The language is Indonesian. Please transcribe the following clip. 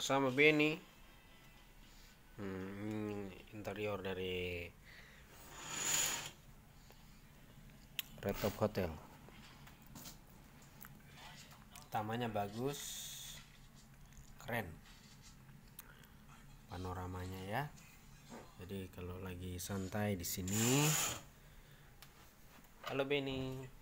bersama Benny hmm, interior dari Red Top Hotel tamanya bagus keren panoramanya ya jadi kalau lagi santai di sini halo Benny